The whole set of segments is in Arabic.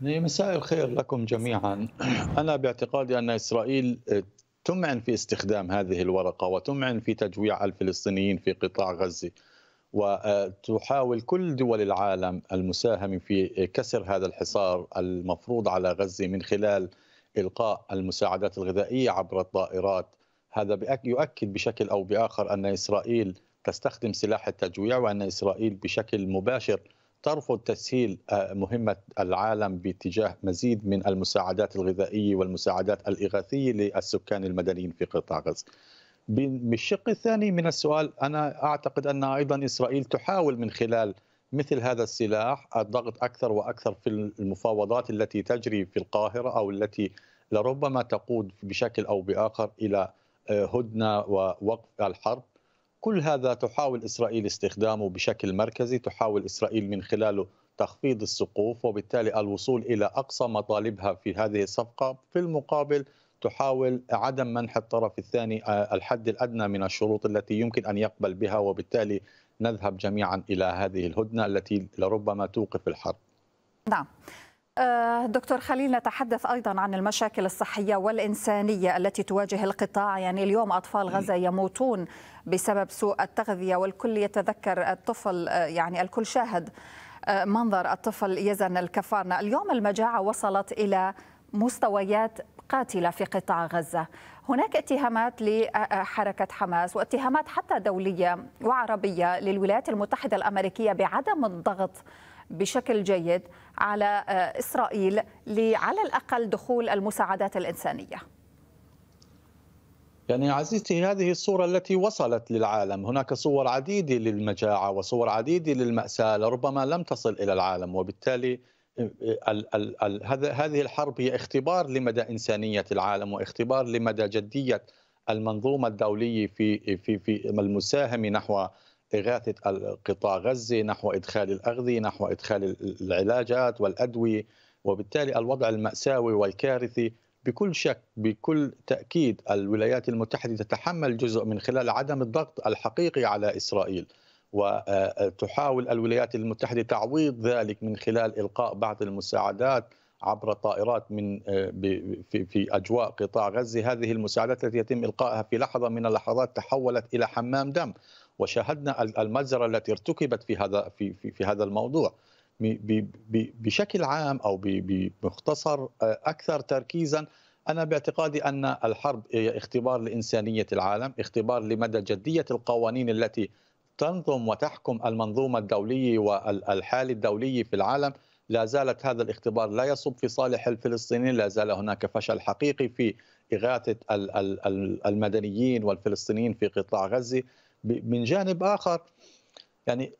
نعم، مساء الخير لكم جميعا أنا باعتقادي أن إسرائيل آه، تمعن في استخدام هذه الورقة وتمعن في تجويع الفلسطينيين في قطاع غزة وتحاول آه، كل دول العالم المساهمة في كسر هذا الحصار المفروض على غزة من خلال إلقاء المساعدات الغذائية عبر الطائرات هذا يؤكد بشكل أو بآخر أن إسرائيل تستخدم سلاح التجويع وأن إسرائيل بشكل مباشر ترفض تسهيل آه، مهمة العالم باتجاه مزيد من المساعدات الغذائية والمساعدات الإغاثية للسكان المدنيين في قطاع غزة بالشق الثاني من السؤال أنا أعتقد أن أيضا إسرائيل تحاول من خلال مثل هذا السلاح الضغط أكثر وأكثر في المفاوضات التي تجري في القاهرة أو التي لربما تقود بشكل أو بآخر إلى آه، هدنة ووقف الحرب كل هذا تحاول إسرائيل استخدامه بشكل مركزي تحاول إسرائيل من خلاله تخفيض السقوف وبالتالي الوصول إلى أقصى مطالبها في هذه الصفقة في المقابل تحاول عدم منح الطرف الثاني آه، الحد الادنى من الشروط التي يمكن ان يقبل بها وبالتالي نذهب جميعا الى هذه الهدنه التي لربما توقف الحرب. نعم. آه، دكتور خليل نتحدث ايضا عن المشاكل الصحيه والانسانيه التي تواجه القطاع يعني اليوم اطفال غزه يموتون بسبب سوء التغذيه والكل يتذكر الطفل آه، يعني الكل شاهد آه، منظر الطفل يزن الكفارنه اليوم المجاعه وصلت الى مستويات قاتله في قطاع غزه هناك اتهامات لحركه حماس واتهامات حتى دوليه وعربيه للولايات المتحده الامريكيه بعدم الضغط بشكل جيد على آه، إسرائيل على الأقل دخول المساعدات الإنسانية؟ يعني عزيزتي هذه الصورة التي وصلت للعالم هناك صور عديدة للمجاعة وصور عديدة للمأساة لربما لم تصل إلى العالم وبالتالي آه، آه، ال ال ال هذه الحرب هي اختبار لمدى إنسانية العالم واختبار لمدى جدية المنظومة الدولية في في في المساهمة نحو إغاثة قطاع غزة نحو إدخال الأغذية نحو إدخال العلاجات والأدوية وبالتالي الوضع المأساوي والكارثي بكل شك بكل تأكيد الولايات المتحدة تتحمل جزء من خلال عدم الضغط الحقيقي على إسرائيل وتحاول آه، الولايات المتحدة تعويض ذلك من خلال إلقاء بعض المساعدات عبر طائرات من آه، في في اجواء قطاع غزه هذه المساعدات التي يتم القائها في لحظه من اللحظات تحولت الى حمام دم وشاهدنا المجزرة التي ارتكبت في هذا في في, في هذا الموضوع بشكل عام او بمختصر آه، اكثر تركيزا انا باعتقادي ان الحرب هي اختبار لانسانيه العالم، اختبار لمدى جديه القوانين التي تنظم وتحكم المنظومه الدوليه والحال الدولي في العالم، لا زالت هذا الاختبار لا يصب في صالح الفلسطينيين، لا زال هناك فشل حقيقي في اغاثه المدنيين والفلسطينيين في قطاع غزه، من جانب اخر يعني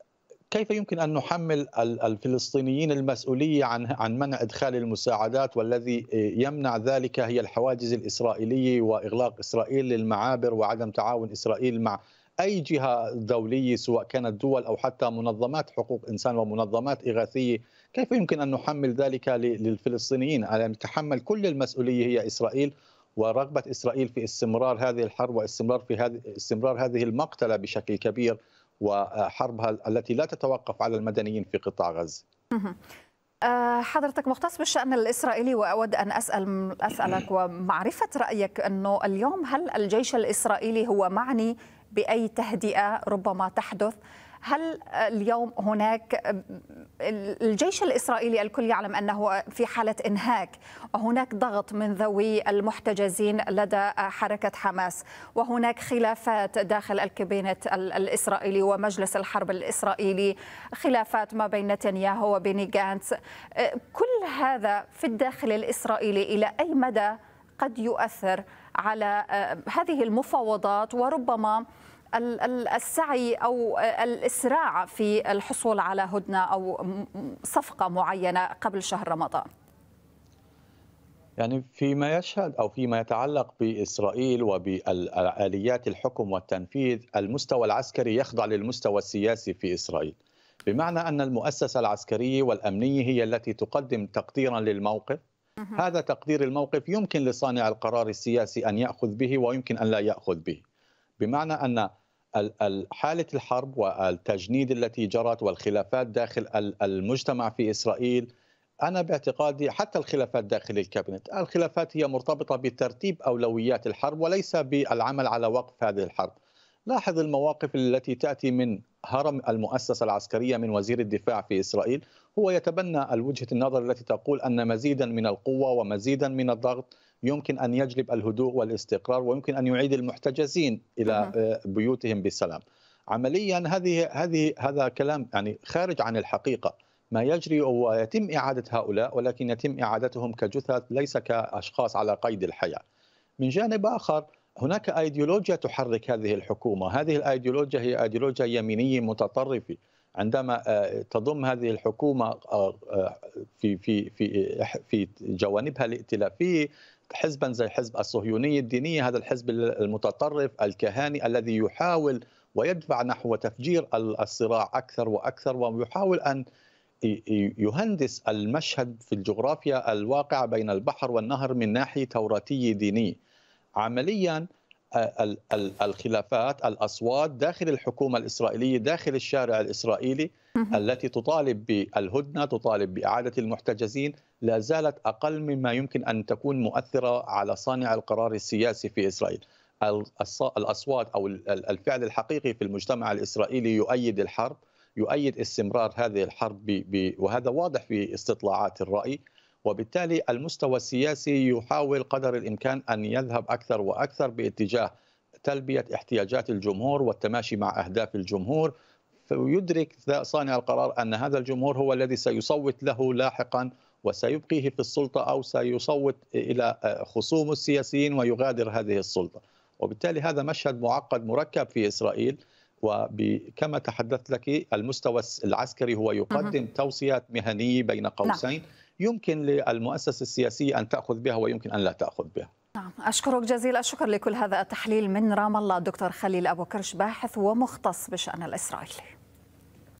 كيف يمكن ان نحمل الفلسطينيين المسؤوليه عن عن منع ادخال المساعدات والذي يمنع ذلك هي الحواجز الاسرائيليه واغلاق اسرائيل للمعابر وعدم تعاون اسرائيل مع اي جهه دوليه سواء كانت دول او حتى منظمات حقوق انسان ومنظمات اغاثيه، كيف يمكن ان نحمل ذلك للفلسطينيين؟ ان يعني تحمل كل المسؤوليه هي اسرائيل ورغبه اسرائيل في استمرار هذه الحرب واستمرار في هذه استمرار هذه المقتله بشكل كبير وحربها التي لا تتوقف على المدنيين في قطاع غزه. آه، حضرتك مختص بالشأن الإسرائيلي وأود أن أسأل أسألك ومعرفة رأيك أنه اليوم هل الجيش الإسرائيلي هو معني بأي تهدئة ربما تحدث هل آه، اليوم هناك آه، الجيش الإسرائيلي الكل يعلم أنه في حالة إنهاك وهناك ضغط من ذوي المحتجزين لدى آه، حركة حماس وهناك خلافات داخل الكابينة الإسرائيلي ومجلس الحرب الإسرائيلي خلافات ما بين نتنياهو وبيني جانتس كل هذا في الداخل الإسرائيلي إلى أي مدى قد يؤثر على هذه المفاوضات وربما السعي او الاسراع في الحصول على هدنه او صفقه معينه قبل شهر رمضان؟ يعني فيما يشهد او فيما يتعلق باسرائيل وباليات الحكم والتنفيذ المستوى العسكري يخضع للمستوى السياسي في اسرائيل بمعنى ان المؤسسه العسكريه والامنيه هي التي تقدم تقديرا للموقف هذا تقدير الموقف يمكن لصانع القرار السياسي ان ياخذ به ويمكن ان لا ياخذ به بمعنى ان حالة الحرب والتجنيد التي جرت والخلافات داخل المجتمع في إسرائيل أنا باعتقادي حتى الخلافات داخل الكابينت الخلافات هي مرتبطة بترتيب أولويات الحرب وليس بالعمل على وقف هذه الحرب لاحظ المواقف التي تأتي من هرم المؤسسة العسكرية من وزير الدفاع في إسرائيل هو يتبنى الوجهة النظر التي تقول أن مزيدا من القوة ومزيدا من الضغط يمكن ان يجلب الهدوء والاستقرار ويمكن ان يعيد المحتجزين الى آه، بيوتهم بسلام. عمليا هذه هذه هذا كلام يعني خارج عن الحقيقه. ما يجري ويتم اعاده هؤلاء ولكن يتم اعادتهم كجثث ليس كاشخاص على قيد الحياه. من جانب اخر هناك ايديولوجيا تحرك هذه الحكومه، هذه الايديولوجيا هي ايديولوجيا يمينيه متطرفه. عندما آه، تضم هذه الحكومه آه، في في في في جوانبها الائتلافيه حزبا زي حزب الصهيونية الدينية هذا الحزب المتطرف الكهاني الذي يحاول ويدفع نحو تفجير الصراع أكثر وأكثر ويحاول أن يهندس المشهد في الجغرافيا الواقعة بين البحر والنهر من ناحية توراتية دينية عمليا الخلافات الاصوات داخل الحكومه الاسرائيليه داخل الشارع الاسرائيلي التي تطالب بالهدنه تطالب باعاده المحتجزين لا زالت اقل مما يمكن ان تكون مؤثره على صانع القرار السياسي في اسرائيل الاصوات او الفعل الحقيقي في المجتمع الاسرائيلي يؤيد الحرب يؤيد استمرار هذه الحرب وهذا واضح في استطلاعات الراي وبالتالي المستوى السياسي يحاول قدر الامكان ان يذهب اكثر واكثر باتجاه تلبيه احتياجات الجمهور والتماشي مع اهداف الجمهور فيدرك صانع القرار ان هذا الجمهور هو الذي سيصوت له لاحقا وسيبقيه في السلطه او سيصوت الى خصوم السياسيين ويغادر هذه السلطه وبالتالي هذا مشهد معقد مركب في اسرائيل وكما تحدثت لك المستوى العسكري هو يقدم توصيات مهنيه بين نعم. قوسين يمكن للمؤسسه السياسيه ان تاخذ بها ويمكن ان لا تاخذ بها نعم أشكرك جزيل الشكر لكل هذا التحليل من رام الله دكتور خليل أبو كرش باحث ومختص بشأن الإسرائيلي